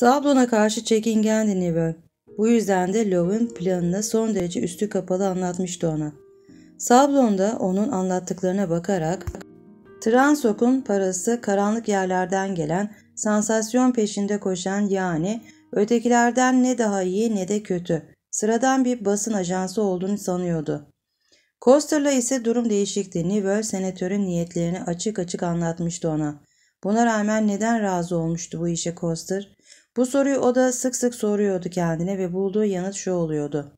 Sablon'a karşı çekingendi Nive. Bu yüzden de Love'ın planını son derece üstü kapalı anlatmıştı ona. Sablon da onun anlattıklarına bakarak Transok'un parası karanlık yerlerden gelen, sansasyon peşinde koşan yani ötekilerden ne daha iyi ne de kötü, sıradan bir basın ajansı olduğunu sanıyordu. Coster'la ise durum değişikti. Nivel senatörün niyetlerini açık açık anlatmıştı ona. Buna rağmen neden razı olmuştu bu işe Coster? Bu soruyu o da sık sık soruyordu kendine ve bulduğu yanıt şu oluyordu.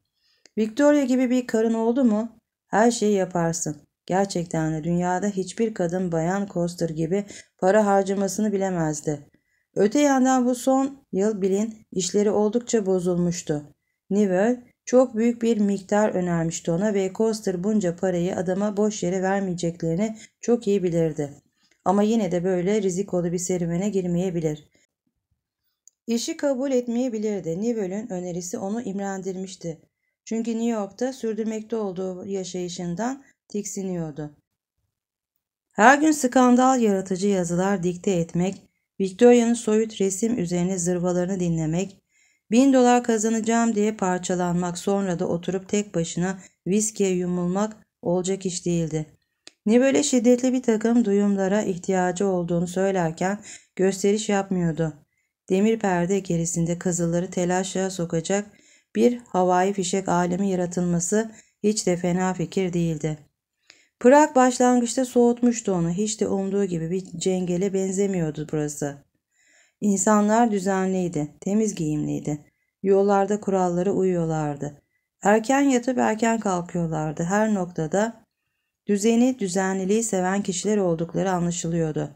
Victoria gibi bir karın oldu mu? Her şeyi yaparsın. Gerçekten de dünyada hiçbir kadın bayan Coster gibi para harcamasını bilemezdi. Öte yandan bu son yıl bilin işleri oldukça bozulmuştu. Nivel çok büyük bir miktar önermişti ona ve Coster bunca parayı adama boş yere vermeyeceklerini çok iyi bilirdi. Ama yine de böyle rizikolu bir serüvene girmeyebilir. İşi kabul etmeyebilirdi. Newell'ün önerisi onu imrendirmişti. Çünkü New York'ta sürdürmekte olduğu yaşayışından tiksiniyordu. Her gün skandal yaratıcı yazılar dikte etmek, Victoria'nın soyut resim üzerine zırvalarını dinlemek, bin dolar kazanacağım diye parçalanmak sonra da oturup tek başına viskiye yumulmak olacak iş değildi. Ne böyle şiddetli bir takım duyumlara ihtiyacı olduğunu söylerken gösteriş yapmıyordu demir perde gerisinde kızılları telaşa sokacak bir havai fişek alemi yaratılması hiç de fena fikir değildi. Prag başlangıçta soğutmuştu onu. Hiç de umduğu gibi bir cengele benzemiyordu burası. İnsanlar düzenliydi, temiz giyimliydi. Yollarda kurallara uyuyorlardı. Erken yatıp erken kalkıyorlardı. Her noktada düzeni, düzenliliği seven kişiler oldukları anlaşılıyordu.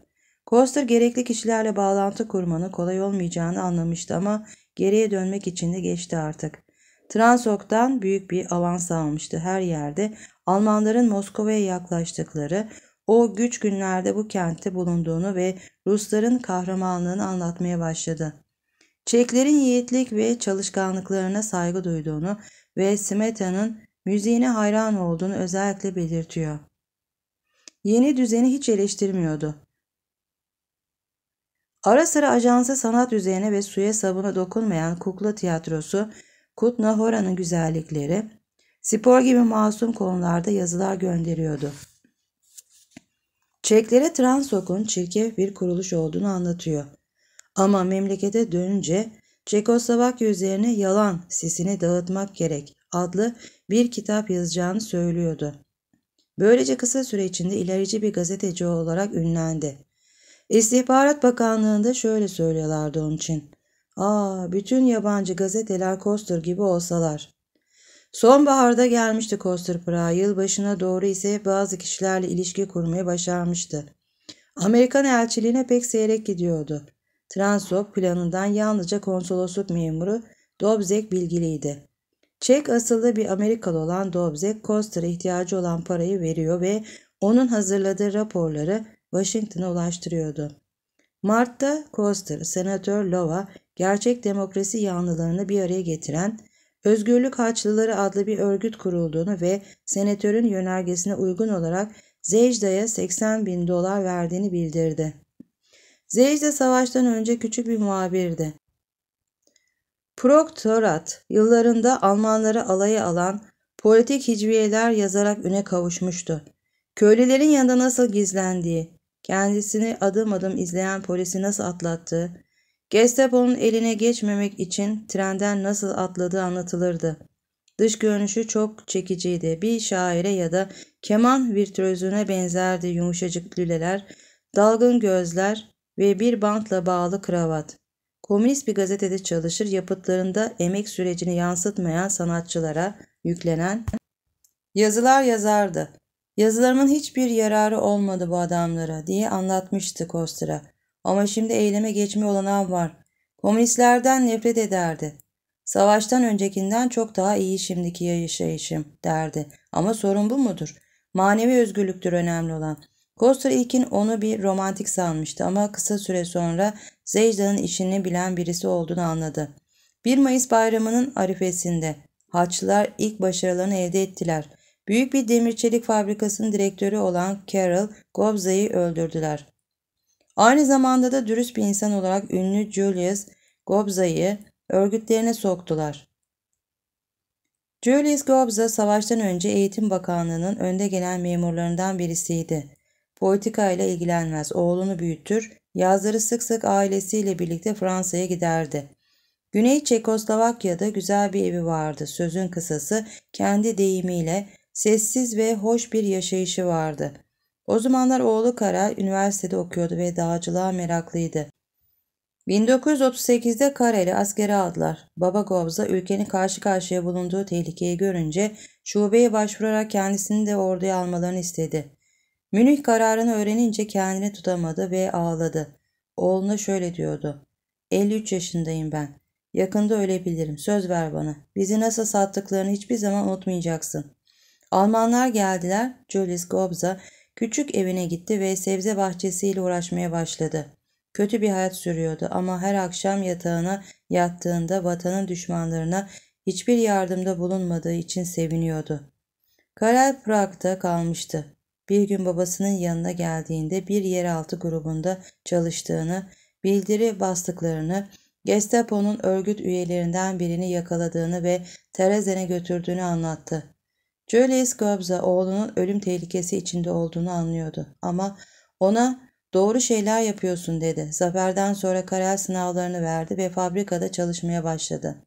Koster gerekli kişilerle bağlantı kurmanın kolay olmayacağını anlamıştı ama geriye dönmek için de geçti artık. Transok'tan büyük bir avans almıştı her yerde. Almanların Moskova'ya yaklaştıkları, o güç günlerde bu kentte bulunduğunu ve Rusların kahramanlığını anlatmaya başladı. Çeklerin yiğitlik ve çalışkanlıklarına saygı duyduğunu ve Smeta'nın müziğine hayran olduğunu özellikle belirtiyor. Yeni düzeni hiç eleştirmiyordu. Ara sıra ajansı sanat üzerine ve suya sabuna dokunmayan kukla tiyatrosu, Kutna Hora'nın güzellikleri, spor gibi masum konularda yazılar gönderiyordu. Çeklere Transok'un çirkef bir kuruluş olduğunu anlatıyor. Ama memlekete dönünce Çekoslovakya üzerine yalan sisini dağıtmak gerek adlı bir kitap yazacağını söylüyordu. Böylece kısa süre içinde ilerici bir gazeteci olarak ünlendi. İstihbarat Bakanlığı'nda şöyle söylüyorlardı onun için. Aa, bütün yabancı gazeteler Koster gibi olsalar. Sonbaharda gelmişti Koster Pırağa. Yılbaşına doğru ise bazı kişilerle ilişki kurmayı başarmıştı. Amerikan elçiliğine pek seyrek gidiyordu. Transop planından yalnızca konsolosluk memuru Dobzek bilgiliydi. Çek asıllı bir Amerikalı olan Dobzek, Koster'a ihtiyacı olan parayı veriyor ve onun hazırladığı raporları Washington'a ulaştırıyordu. Mart'ta Coaster, Senatör Lova, gerçek demokrasi yanlılarını bir araya getiren Özgürlük Haçlıları adlı bir örgüt kurulduğunu ve senatörün yönergesine uygun olarak Zecda'ya 80 bin dolar verdiğini bildirdi. Zecda savaştan önce küçük bir muhabirdi. Proktorat yıllarında Almanları alaya alan politik hicviyeler yazarak üne kavuşmuştu. Köylülerin yanında nasıl gizlendiği, kendisini adım adım izleyen polisi nasıl atlattı, Gestapo'nun eline geçmemek için trenden nasıl atladığı anlatılırdı. Dış görünüşü çok çekiciydi. Bir şaire ya da keman virtüözüne benzerdi yumuşacık lüleler, dalgın gözler ve bir bantla bağlı kravat. Komünist bir gazetede çalışır, yapıtlarında emek sürecini yansıtmayan sanatçılara yüklenen yazılar yazardı. Yazılarımın hiçbir yararı olmadı bu adamlara diye anlatmıştı Kostra. Ama şimdi eyleme geçme olanağı var. Komünistlerden nefret ederdi. Savaştan öncekinden çok daha iyi şimdiki yaşayışım derdi. Ama sorun bu mudur? Manevi özgürlüktür önemli olan. Koster ilkin onu bir romantik sanmıştı ama kısa süre sonra Zejda'nın işini bilen birisi olduğunu anladı. 1 Mayıs bayramının arifesinde Haçlılar ilk başarılarını elde ettiler. Büyük bir demir çelik fabrikasının direktörü olan Carol Gobza'yı öldürdüler. Aynı zamanda da dürüst bir insan olarak ünlü Julius Gobza'yı örgütlerine soktular. Julius Gobza savaştan önce Eğitim Bakanlığı'nın önde gelen memurlarından birisiydi. Politika ile ilgilenmez, oğlunu büyütür, yazları sık sık ailesiyle birlikte Fransa'ya giderdi. Güney Çekoslovakya'da güzel bir evi vardı. Sözün kısası kendi deyimiyle sessiz ve hoş bir yaşayışı vardı. O zamanlar oğlu Kara üniversitede okuyordu ve dağcılığa meraklıydı. 1938'de Karel'i askere aldılar. Baba Gobza ülkenin karşı karşıya bulunduğu tehlikeyi görünce şubeye başvurarak kendisini de orduya almalarını istedi. Münih kararını öğrenince kendini tutamadı ve ağladı. Oğluna şöyle diyordu. 53 yaşındayım ben. Yakında ölebilirim. Söz ver bana. Bizi nasıl sattıklarını hiçbir zaman unutmayacaksın. Almanlar geldiler. Julius Gobza küçük evine gitti ve sebze bahçesiyle uğraşmaya başladı. Kötü bir hayat sürüyordu ama her akşam yatağına yattığında vatanın düşmanlarına hiçbir yardımda bulunmadığı için seviniyordu. Karel Prag'da kalmıştı. Bir gün babasının yanına geldiğinde bir yeraltı grubunda çalıştığını, bildiri bastıklarını, Gestapo'nun örgüt üyelerinden birini yakaladığını ve Terezen'e götürdüğünü anlattı. Julius Gobza oğlunun ölüm tehlikesi içinde olduğunu anlıyordu ama ona doğru şeyler yapıyorsun dedi. Zaferden sonra Karel sınavlarını verdi ve fabrikada çalışmaya başladı.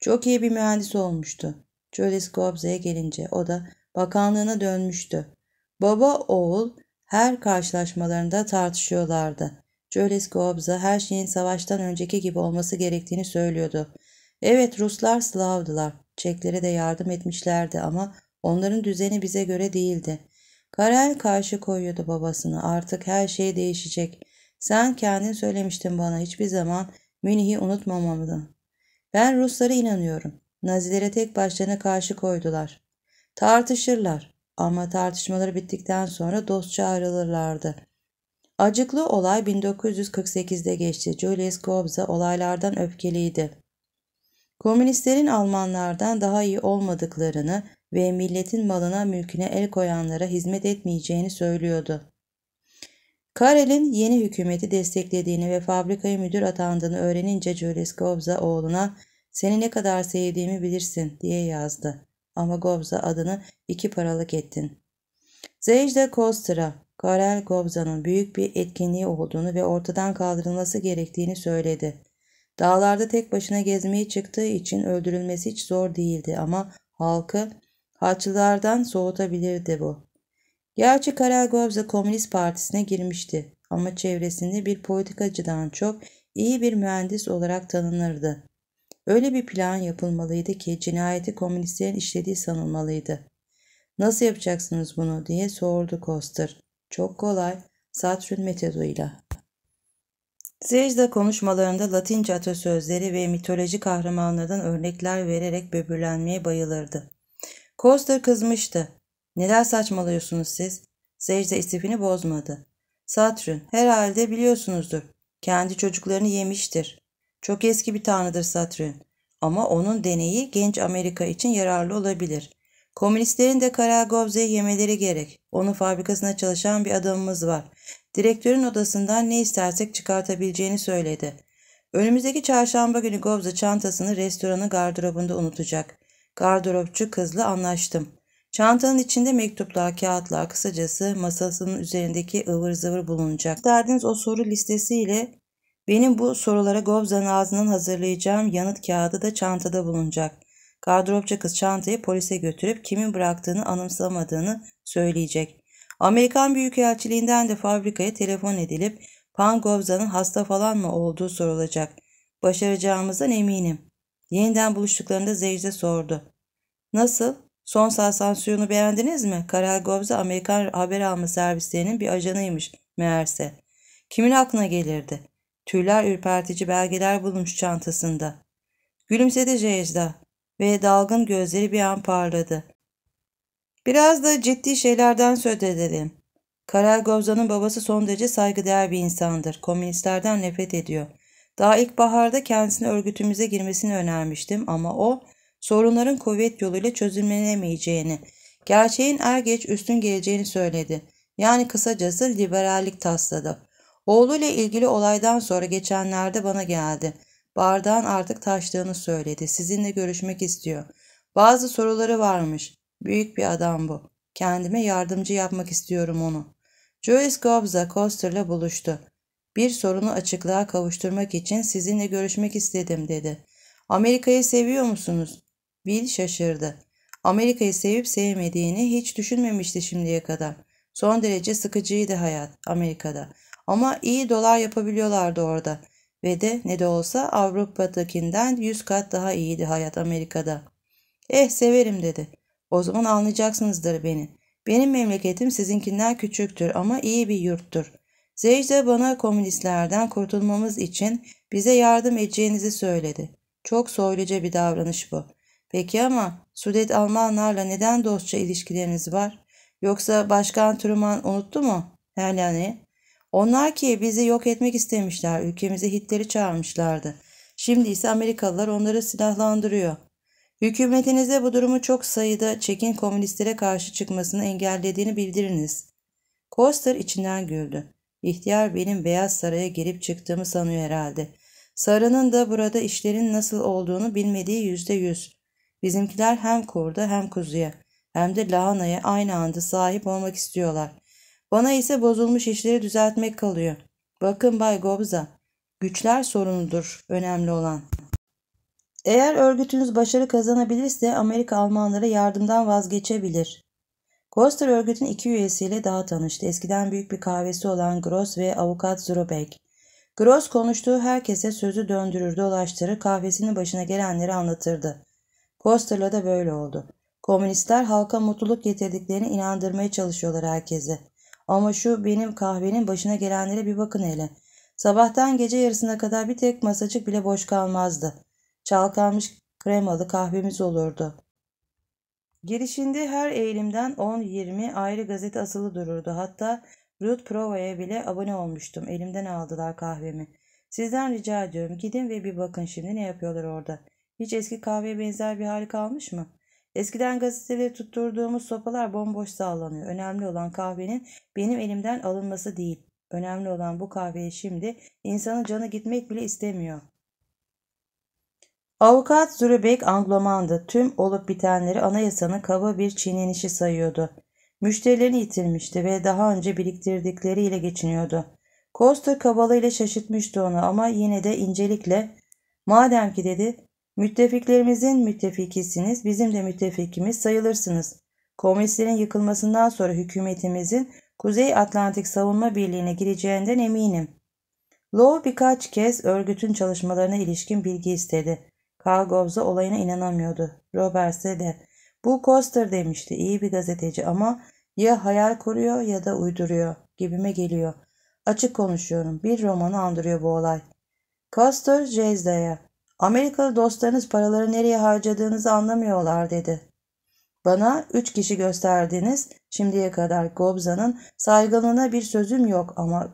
Çok iyi bir mühendis olmuştu. Julius Gobza'ya gelince o da bakanlığına dönmüştü. Baba oğul her karşılaşmalarında tartışıyorlardı. Julius Gobza her şeyin savaştan önceki gibi olması gerektiğini söylüyordu. Evet Ruslar Slav'dılar. Çeklere de yardım etmişlerdi ama Onların düzeni bize göre değildi. Karel karşı koyuyordu babasını. Artık her şey değişecek. Sen kendin söylemiştin bana hiçbir zaman Münih'i unutmamalıydın. Ben Ruslara inanıyorum. Nazilere tek başlarına karşı koydular. Tartışırlar ama tartışmaları bittikten sonra dostça ayrılırlardı. Acıklı olay 1948'de geçti. Julius Gobza olaylardan öfkeliydi. Komünistlerin Almanlardan daha iyi olmadıklarını, ve milletin malına mülküne el koyanlara hizmet etmeyeceğini söylüyordu. Karel'in yeni hükümeti desteklediğini ve fabrikaya müdür atandığını öğrenince Julius Gobza oğluna seni ne kadar sevdiğimi bilirsin diye yazdı. Ama Gobza adını iki paralık ettin. Zeyde Kostra, Karel Gobza'nın büyük bir etkinliği olduğunu ve ortadan kaldırılması gerektiğini söyledi. Dağlarda tek başına gezmeye çıktığı için öldürülmesi hiç zor değildi ama halkı Halkçılardan soğutabilirdi bu. Gerçi Karagöz'de Komünist Partisi'ne girmişti ama çevresinde bir politikacıdan çok iyi bir mühendis olarak tanınırdı. Öyle bir plan yapılmalıydı ki cinayeti komünistlerin işlediği sanılmalıydı. Nasıl yapacaksınız bunu diye sordu Koster. Çok kolay, satürn metoduyla. Zecda konuşmalarında Latince atasözleri ve mitoloji kahramanlardan örnekler vererek böbürlenmeye bayılırdı. Coaster kızmıştı. Neler saçmalıyorsunuz siz? Secde istifini bozmadı. Satürn herhalde biliyorsunuzdur. Kendi çocuklarını yemiştir. Çok eski bir tanrıdır Satürn. Ama onun deneyi genç Amerika için yararlı olabilir. Komünistlerin de kara yemeleri gerek. Onun fabrikasına çalışan bir adamımız var. Direktörün odasından ne istersek çıkartabileceğini söyledi. Önümüzdeki çarşamba günü Gobza çantasını restoranın gardırobunda unutacak. Gardıropçu kızla anlaştım. Çantanın içinde mektuplar, kağıtlar, kısacası masasının üzerindeki ıvır zıvır bulunacak. Derdiniz o soru listesiyle benim bu sorulara Gobza'nın ağzından hazırlayacağım yanıt kağıdı da çantada bulunacak. Gardıropçu kız çantayı polise götürüp kimin bıraktığını anımsamadığını söyleyecek. Amerikan Büyükelçiliğinden de fabrikaya telefon edilip Pan Gobza'nın hasta falan mı olduğu sorulacak. Başaracağımızdan eminim. Yeniden buluştuklarında Zeyce sordu. Nasıl? Son sansasyonu beğendiniz mi? Karel Gobze Amerikan haber alma servislerinin bir ajanıymış meğerse. Kimin aklına gelirdi? Tüyler ürpertici belgeler bulmuş çantasında. Gülümsedi Zeyda ve dalgın gözleri bir an parladı. Biraz da ciddi şeylerden söz edelim. Karel Gobza'nın babası son derece saygıdeğer bir insandır. Komünistlerden nefret ediyor. Daha ilkbaharda kendisine örgütümüze girmesini önermiştim ama o sorunların kuvvet yoluyla çözümlenemeyeceğini, gerçeğin er geç üstün geleceğini söyledi. Yani kısacası liberallik tasladı. Oğluyla ilgili olaydan sonra geçenlerde bana geldi. Bardağın artık taştığını söyledi. Sizinle görüşmek istiyor. Bazı soruları varmış. Büyük bir adam bu. Kendime yardımcı yapmak istiyorum onu. Joyce Gobza Coster'la buluştu. Bir sorunu açıklığa kavuşturmak için sizinle görüşmek istedim dedi. Amerika'yı seviyor musunuz? Bill şaşırdı. Amerika'yı sevip sevmediğini hiç düşünmemişti şimdiye kadar. Son derece sıkıcıydı hayat Amerika'da. Ama iyi dolar yapabiliyorlardı orada. Ve de ne de olsa Avrupa'dakinden yüz kat daha iyiydi hayat Amerika'da. Eh severim dedi. O zaman anlayacaksınızdır beni. Benim memleketim sizinkinden küçüktür ama iyi bir yurttur. Zecde bana komünistlerden kurtulmamız için bize yardım edeceğinizi söyledi. Çok soyluca bir davranış bu. Peki ama Sudet Almanlarla neden dostça ilişkileriniz var? Yoksa Başkan Truman unuttu mu? Yani onlar ki bizi yok etmek istemişler. Ülkemize Hitler'i çağırmışlardı. Şimdi ise Amerikalılar onları silahlandırıyor. Hükümetinize bu durumu çok sayıda Çekin komünistlere karşı çıkmasını engellediğini bildiriniz. Koster içinden güldü. İhtiyar benim Beyaz Saray'a girip çıktığımı sanıyor herhalde. Sarı'nın da burada işlerin nasıl olduğunu bilmediği yüzde yüz. Bizimkiler hem kurda hem kuzuya hem de lahanaya aynı anda sahip olmak istiyorlar. Bana ise bozulmuş işleri düzeltmek kalıyor. Bakın Bay Gobza, güçler sorunudur önemli olan. Eğer örgütünüz başarı kazanabilirse Amerika Almanlara yardımdan vazgeçebilir. Koster örgütün iki üyesiyle daha tanıştı. Eskiden büyük bir kahvesi olan Gross ve avukat Zurobek. Gross konuştuğu herkese sözü döndürür dolaştırır kahvesinin başına gelenleri anlatırdı. Koster'la da böyle oldu. Komünistler halka mutluluk getirdiklerini inandırmaya çalışıyorlar herkese. Ama şu benim kahvenin başına gelenlere bir bakın hele. Sabahtan gece yarısına kadar bir tek masacık bile boş kalmazdı. Çalkalmış kremalı kahvemiz olurdu. Girişinde her eğilimden 10-20 ayrı gazete asılı dururdu. Hatta Ruth Prova'ya bile abone olmuştum. Elimden aldılar kahvemi. Sizden rica ediyorum gidin ve bir bakın şimdi ne yapıyorlar orada. Hiç eski kahveye benzer bir hal kalmış mı? Eskiden gazeteleri tutturduğumuz sopalar bomboş sallanıyor. Önemli olan kahvenin benim elimden alınması değil. Önemli olan bu kahveye şimdi insanın canı gitmek bile istemiyor. Avukat Zürebek Angloman'da tüm olup bitenleri anayasanın kaba bir çiğnenişi sayıyordu. Müşterilerini yitirmişti ve daha önce biriktirdikleriyle geçiniyordu. Costa kabalığıyla şaşırtmıştı onu ama yine de incelikle ''Madem ki'' dedi ''Müttefiklerimizin müttefikisiniz, bizim de müttefikimiz sayılırsınız. Komünistlerin yıkılmasından sonra hükümetimizin Kuzey Atlantik Savunma Birliği'ne gireceğinden eminim.'' Law birkaç kez örgütün çalışmalarına ilişkin bilgi istedi. Pargovza olayına inanamıyordu. Roberts'e de bu Coster demişti iyi bir gazeteci ama ya hayal kuruyor ya da uyduruyor gibime geliyor. Açık konuşuyorum bir romanı andırıyor bu olay. Coster Jezda'ya Amerikalı dostlarınız paraları nereye harcadığınızı anlamıyorlar dedi. Bana üç kişi gösterdiniz şimdiye kadar Gobza'nın saygınlığına bir sözüm yok ama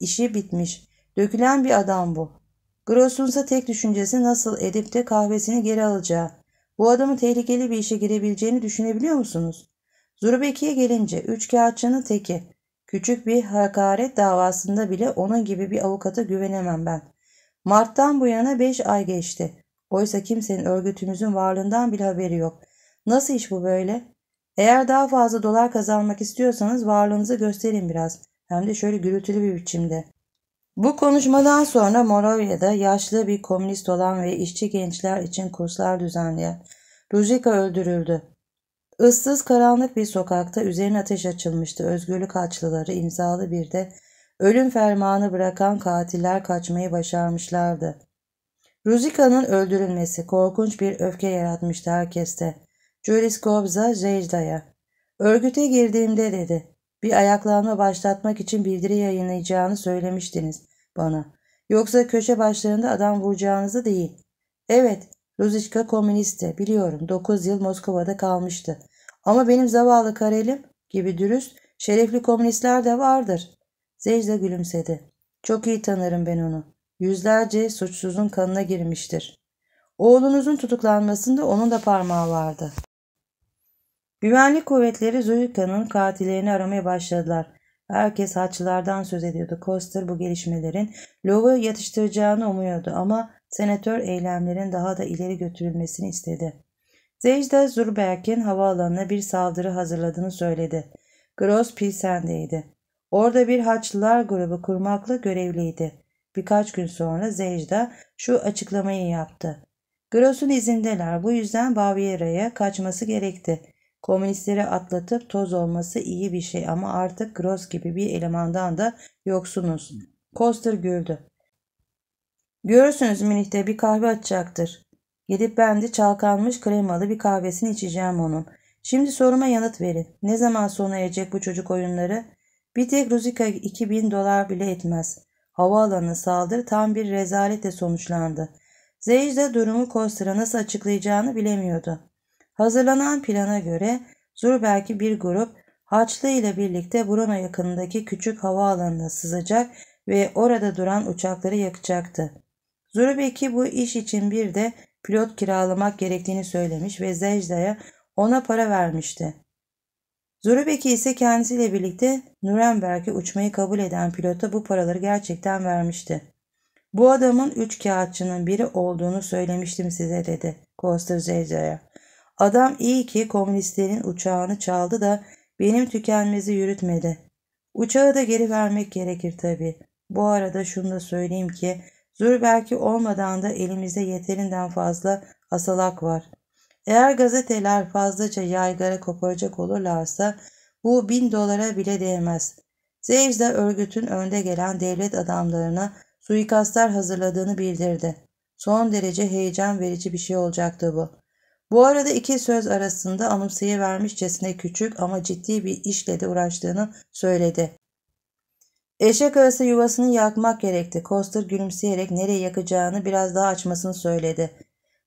işi bitmiş. Dökülen bir adam bu. Grossunsa tek düşüncesi nasıl edip de kahvesini geri alacağı. Bu adamın tehlikeli bir işe girebileceğini düşünebiliyor musunuz? Zurbekiye gelince üç kağıtçının teki. Küçük bir hakaret davasında bile onun gibi bir avukata güvenemem ben. Mart'tan bu yana beş ay geçti. Oysa kimsenin örgütümüzün varlığından bile haberi yok. Nasıl iş bu böyle? Eğer daha fazla dolar kazanmak istiyorsanız varlığınızı gösterin biraz. Hem de şöyle gürültülü bir biçimde. Bu konuşmadan sonra Moravya'da yaşlı bir komünist olan ve işçi gençler için kurslar düzenleyen Ruzika öldürüldü. Issız karanlık bir sokakta üzerine ateş açılmıştı. Özgürlük haçlıları imzalı bir de ölüm fermanı bırakan katiller kaçmayı başarmışlardı. Ruzika'nın öldürülmesi korkunç bir öfke yaratmıştı herkeste. Juris Kobza Zejda'ya. Örgüte girdiğimde dedi. Bir ayaklanma başlatmak için bildiri yayınlayacağını söylemiştiniz bana. Yoksa köşe başlarında adam vuracağınızı değil. Evet, Ruzicka komüniste biliyorum 9 yıl Moskova'da kalmıştı. Ama benim zavallı Karelim gibi dürüst, şerefli komünistler de vardır. Zecde gülümsedi. Çok iyi tanırım ben onu. Yüzlerce suçsuzun kanına girmiştir. Oğlunuzun tutuklanmasında onun da parmağı vardı. Güvenlik kuvvetleri Zulika'nın katillerini aramaya başladılar. Herkes haçlılardan söz ediyordu. Koster bu gelişmelerin Lov'u yatıştıracağını umuyordu ama senatör eylemlerin daha da ileri götürülmesini istedi. Zejda Zurberk'in havaalanına bir saldırı hazırladığını söyledi. Gross Pilsen'deydi. Orada bir Haçlılar grubu kurmakla görevliydi. Birkaç gün sonra Zejda şu açıklamayı yaptı. Gross'un izindeler bu yüzden Bavyera'ya kaçması gerekti. Komünistleri atlatıp toz olması iyi bir şey ama artık Gross gibi bir elemandan da yoksunuz. Koster güldü. Görürsünüz Münih'te bir kahve açacaktır. Gidip ben de çalkanmış kremalı bir kahvesini içeceğim onun. Şimdi soruma yanıt verin. Ne zaman sona erecek bu çocuk oyunları? Bir tek Ruzika 2000 dolar bile etmez. Havaalanı saldır tam bir rezaletle sonuçlandı. Zeyc de durumu Koster'a nasıl açıklayacağını bilemiyordu. Hazırlanan plana göre Zurberk'i bir grup Haçlı ile birlikte Bruno yakınındaki küçük havaalanına sızacak ve orada duran uçakları yakacaktı. Zurberk'i bu iş için bir de pilot kiralamak gerektiğini söylemiş ve Zejda'ya ona para vermişti. Zurubeki ise kendisiyle birlikte Nuremberg'e uçmayı kabul eden pilota bu paraları gerçekten vermişti. Bu adamın üç kağıtçının biri olduğunu söylemiştim size dedi Koster Zejda'ya. Adam iyi ki komünistlerin uçağını çaldı da benim tükenmezi yürütmedi. Uçağı da geri vermek gerekir tabii. Bu arada şunu da söyleyeyim ki zor belki olmadan da elimizde yeterinden fazla asalak var. Eğer gazeteler fazlaca yaygara koparacak olurlarsa bu bin dolara bile değmez. Zeyz de örgütün önde gelen devlet adamlarına suikastlar hazırladığını bildirdi. Son derece heyecan verici bir şey olacaktı bu. Bu arada iki söz arasında anımsayıvermişçesine küçük ama ciddi bir işle de uğraştığını söyledi. Eşek arası yuvasını yakmak gerekti. Koster gülümseyerek nereye yakacağını biraz daha açmasını söyledi.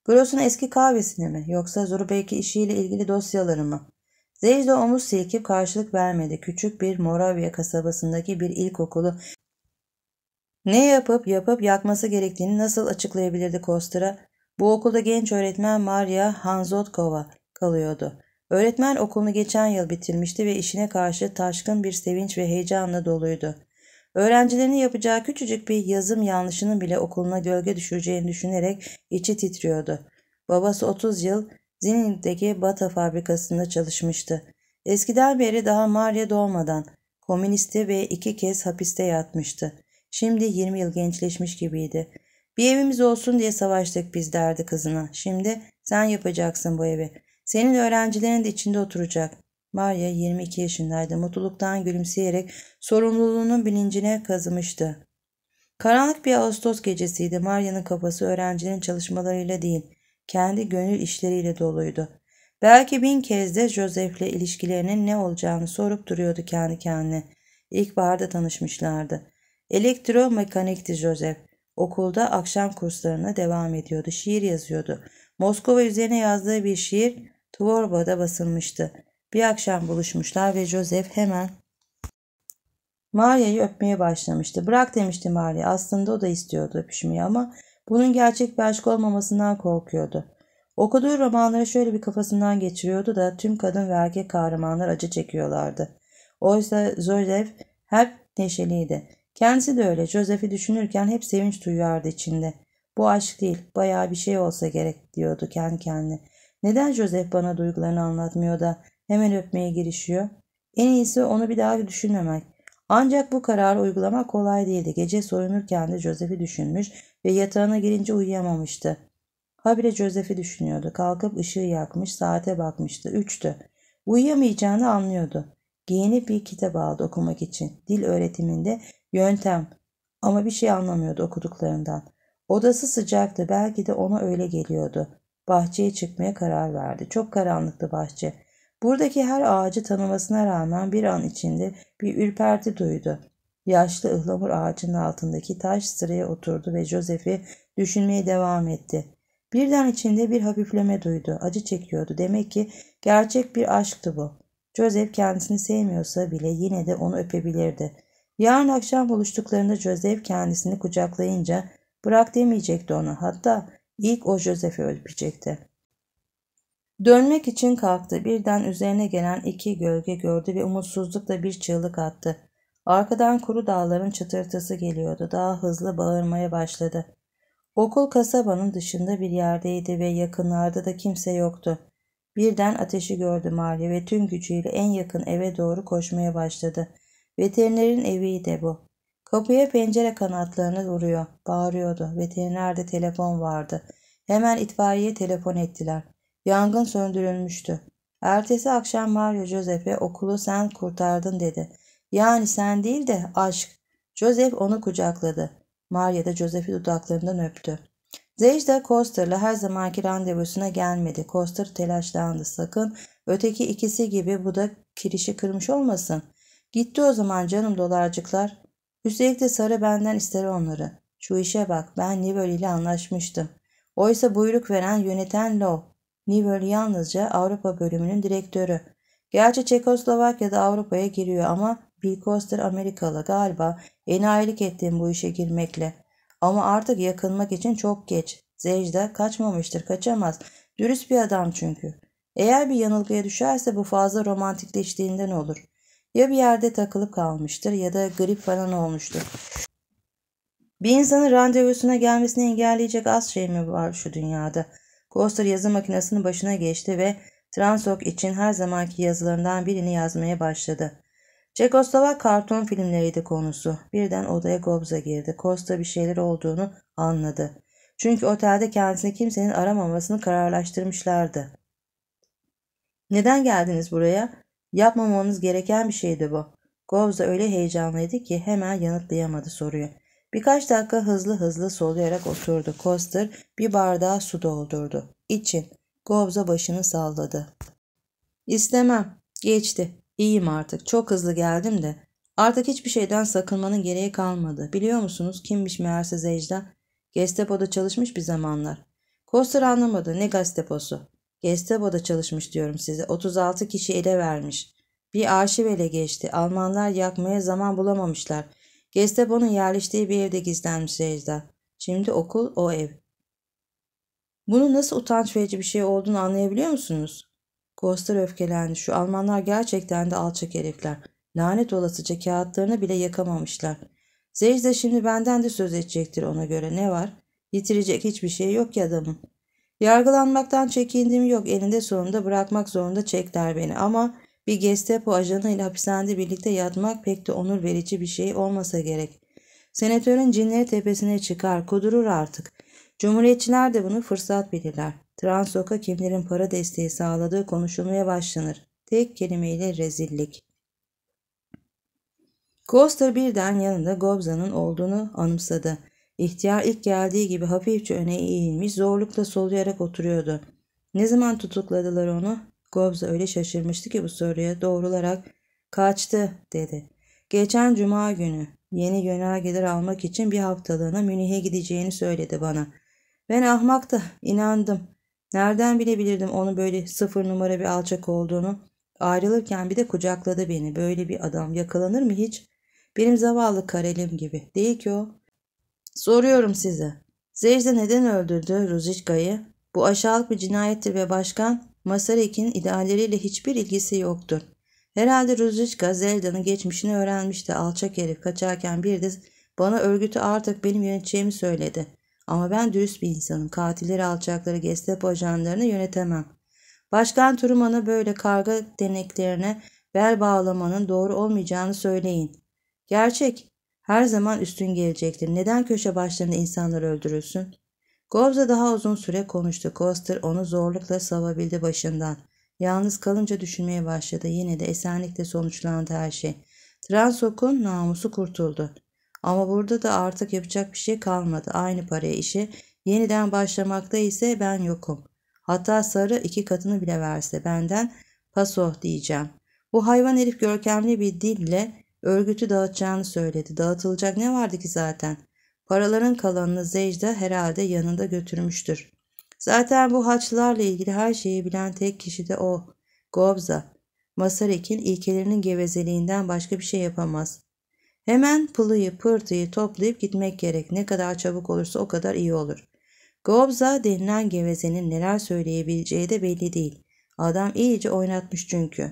Gross'un eski kahvesini mi yoksa Zurbeyki işiyle ilgili dosyaları mı? Zeydo omuz silkip karşılık vermedi. Küçük bir Moravya kasabasındaki bir ilkokulu ne yapıp yapıp yakması gerektiğini nasıl açıklayabilirdi Koster'a? Bu okulda genç öğretmen Maria Hanzotkova kalıyordu. Öğretmen okulunu geçen yıl bitirmişti ve işine karşı taşkın bir sevinç ve heyecanla doluydu. Öğrencilerinin yapacağı küçücük bir yazım yanlışının bile okuluna gölge düşüreceğini düşünerek içi titriyordu. Babası 30 yıl Zinin'deki bata fabrikasında çalışmıştı. Eskiden beri daha Maria doğmadan komünisti ve iki kez hapiste yatmıştı. Şimdi 20 yıl gençleşmiş gibiydi. Bir evimiz olsun diye savaştık biz derdi kızına. Şimdi sen yapacaksın bu evi. Senin öğrencilerin de içinde oturacak. Maria 22 yaşındaydı. Mutluluktan gülümseyerek sorumluluğunun bilincine kazımıştı. Karanlık bir Ağustos gecesiydi. Maria'nın kafası öğrencinin çalışmalarıyla değil, kendi gönül işleriyle doluydu. Belki bin kez de Joseph'le ilişkilerinin ne olacağını sorup duruyordu kendi kendine. İlkbaharda tanışmışlardı. Elektromekanikti Joseph. Okulda akşam kurslarına devam ediyordu. Şiir yazıyordu. Moskova üzerine yazdığı bir şiir Tvorba'da basılmıştı. Bir akşam buluşmuşlar ve Joseph hemen Maria'yı öpmeye başlamıştı. Bırak demişti Maria. Aslında o da istiyordu öpüşmeyi ama bunun gerçek bir aşk olmamasından korkuyordu. Okuduğu romanları şöyle bir kafasından geçiriyordu da tüm kadın ve erkek kahramanlar acı çekiyorlardı. Oysa Zolev hep neşeliydi. Kendisi de öyle. Joseph'i düşünürken hep sevinç duyuyordu içinde. Bu aşk değil, bayağı bir şey olsa gerek diyordu kendi kendine. Neden Joseph bana duygularını anlatmıyor da hemen öpmeye girişiyor? En iyisi onu bir daha düşünmemek. Ancak bu kararı uygulamak kolay değildi. Gece soyunurken de Joseph'i düşünmüş ve yatağına girince uyuyamamıştı. Habire Joseph'i düşünüyordu. Kalkıp ışığı yakmış, saate bakmıştı. Üçtü. Uyuyamayacağını anlıyordu. Yeni bir kitap aldı okumak için. Dil öğretiminde yöntem ama bir şey anlamıyordu okuduklarından. Odası sıcaktı belki de ona öyle geliyordu. Bahçeye çıkmaya karar verdi. Çok karanlıktı bahçe. Buradaki her ağacı tanımasına rağmen bir an içinde bir ürperti duydu. Yaşlı ıhlamur ağacının altındaki taş sıraya oturdu ve Joseph'i düşünmeye devam etti. Birden içinde bir hafifleme duydu. Acı çekiyordu. Demek ki gerçek bir aşktı bu. Joseph kendisini sevmiyorsa bile yine de onu öpebilirdi. Yarın akşam buluştuklarında Joseph kendisini kucaklayınca bırak demeyecekti ona. Hatta ilk o Joseph'i öpecekti. Dönmek için kalktı. Birden üzerine gelen iki gölge gördü ve umutsuzlukla bir çığlık attı. Arkadan kuru dağların çıtırtısı geliyordu. Daha hızlı bağırmaya başladı. Okul kasabanın dışında bir yerdeydi ve yakınlarda da kimse yoktu. Birden ateşi gördü Maria ve tüm gücüyle en yakın eve doğru koşmaya başladı. Veterinerin eviydi bu. Kapıya pencere kanatlarını vuruyor, bağırıyordu. Veterinerde telefon vardı. Hemen itfaiye telefon ettiler. Yangın söndürülmüştü. Ertesi akşam Mario Joseph'e okulu sen kurtardın dedi. Yani sen değil de aşk. Joseph onu kucakladı. Maria da Joseph'i dudaklarından öptü. Zejda Coster'la her zamanki randevusuna gelmedi. Koster telaşlandı. Sakın öteki ikisi gibi bu da kirişi kırmış olmasın. Gitti o zaman canım dolarcıklar. Üstelik de Sarı benden ister onları. Şu işe bak ben Nivel ile anlaşmıştım. Oysa buyruk veren yöneten Low. Nivel yalnızca Avrupa bölümünün direktörü. Gerçi Çekoslovakya'da Avrupa'ya giriyor ama Bill Koster Amerikalı galiba enayilik ettim bu işe girmekle. Ama artık yakınmak için çok geç. Zecda kaçmamıştır, kaçamaz. Dürüst bir adam çünkü. Eğer bir yanılgıya düşerse bu fazla romantikleştiğinden olur. Ya bir yerde takılıp kalmıştır ya da grip falan olmuştur. Bir insanın randevusuna gelmesini engelleyecek az şey mi var şu dünyada? Coaster yazı makinesinin başına geçti ve Transok için her zamanki yazılarından birini yazmaya başladı. Çekoslovak karton filmleriydi konusu. Birden odaya Gobza girdi. Costa bir şeyler olduğunu anladı. Çünkü otelde kendisini kimsenin aramamasını kararlaştırmışlardı. Neden geldiniz buraya? Yapmamanız gereken bir şeydi bu. Gobza öyle heyecanlıydı ki hemen yanıtlayamadı soruyu. Birkaç dakika hızlı hızlı soluyarak oturdu. Koster bir bardağa su doldurdu. İçin. Gobza başını salladı. İstemem. Geçti. İyiyim artık. Çok hızlı geldim de. Artık hiçbir şeyden sakınmanın gereği kalmadı. Biliyor musunuz kimmiş meğerse Zecda? Gestapo'da çalışmış bir zamanlar. Koster anlamadı. Ne Gestaposu? Gestapo'da çalışmış diyorum size. 36 kişi ele vermiş. Bir arşiv ele geçti. Almanlar yakmaya zaman bulamamışlar. Gestapo'nun yerleştiği bir evde gizlenmiş Zecda. Şimdi okul o ev. Bunun nasıl utanç verici bir şey olduğunu anlayabiliyor musunuz? Koster öfkelendi. Şu Almanlar gerçekten de alçak herifler. Lanet olasıca kağıtlarını bile yakamamışlar. Zeyz de şimdi benden de söz edecektir ona göre ne var? Yitirecek hiçbir şey yok ki adamın. Yargılanmaktan çekindiğim yok. Elinde sonunda bırakmak zorunda çekler beni ama bir Gestapo ajanıyla hapishanede birlikte yatmak pek de onur verici bir şey olmasa gerek. Senatörün cinleri tepesine çıkar, kudurur artık. Cumhuriyetçiler de bunu fırsat bilirler. Transok'a kimlerin para desteği sağladığı konuşulmaya başlanır. Tek kelimeyle rezillik. Coaster birden yanında Gobza'nın olduğunu anımsadı. İhtiyar ilk geldiği gibi hafifçe öne eğilmiş zorlukla soluyarak oturuyordu. Ne zaman tutukladılar onu? Gobza öyle şaşırmıştı ki bu soruya doğrularak kaçtı dedi. Geçen cuma günü yeni yönergeler almak için bir haftalığına Münih'e gideceğini söyledi bana. Ben ahmakta inandım. Nereden bilebilirdim onu böyle sıfır numara bir alçak olduğunu? Ayrılırken bir de kucakladı beni. Böyle bir adam yakalanır mı hiç? Benim zavallı karelim gibi. Değil ki o. Soruyorum size. Zejde neden öldürdü Ruzicka'yı? Bu aşağılık bir cinayettir ve başkan Masarek'in idealleriyle hiçbir ilgisi yoktur. Herhalde Ruzicka Zelda'nın geçmişini öğrenmişti. Alçak herif kaçarken bir de bana örgütü artık benim yöneteceğimi söyledi. Ama ben dürüst bir insanım. Katilleri, alçakları, Gestapo ajanlarını yönetemem. Başkan Truman'a böyle karga deneklerine bel bağlamanın doğru olmayacağını söyleyin. Gerçek her zaman üstün gelecektir. Neden köşe başlarında insanları öldürülsün? Gobza daha uzun süre konuştu. Koster onu zorlukla savabildi başından. Yalnız kalınca düşünmeye başladı. Yine de esenlikle sonuçlandı her şey. Transok'un namusu kurtuldu. Ama burada da artık yapacak bir şey kalmadı. Aynı paraya işe yeniden başlamakta ise ben yokum. Hatta sarı iki katını bile verse benden paso diyeceğim. Bu hayvan herif görkemli bir dille örgütü dağıtacağını söyledi. Dağıtılacak ne vardı ki zaten? Paraların kalanını Zecda herhalde yanında götürmüştür. Zaten bu haçlarla ilgili her şeyi bilen tek kişi de o. Gobza. Masarik'in ilkelerinin gevezeliğinden başka bir şey yapamaz. Hemen pılıyı pırtıyı toplayıp gitmek gerek. Ne kadar çabuk olursa o kadar iyi olur. Gobza denilen gevezenin neler söyleyebileceği de belli değil. Adam iyice oynatmış çünkü.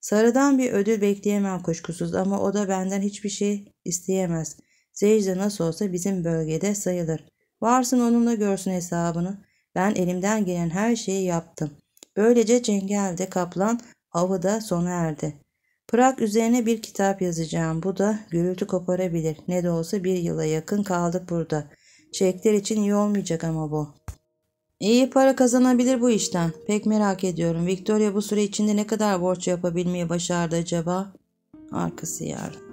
Sarıdan bir ödül bekleyemem kuşkusuz ama o da benden hiçbir şey isteyemez. Zeyce nasıl olsa bizim bölgede sayılır. Varsın onunla görsün hesabını. Ben elimden gelen her şeyi yaptım. Böylece Cengelde kaplan avı da sona erdi. Bırak üzerine bir kitap yazacağım. Bu da gürültü koparabilir. Ne de olsa bir yıla yakın kaldık burada. Çekler için iyi olmayacak ama bu. İyi para kazanabilir bu işten. Pek merak ediyorum. Victoria bu süre içinde ne kadar borç yapabilmeyi başardı acaba? Arkası yarın.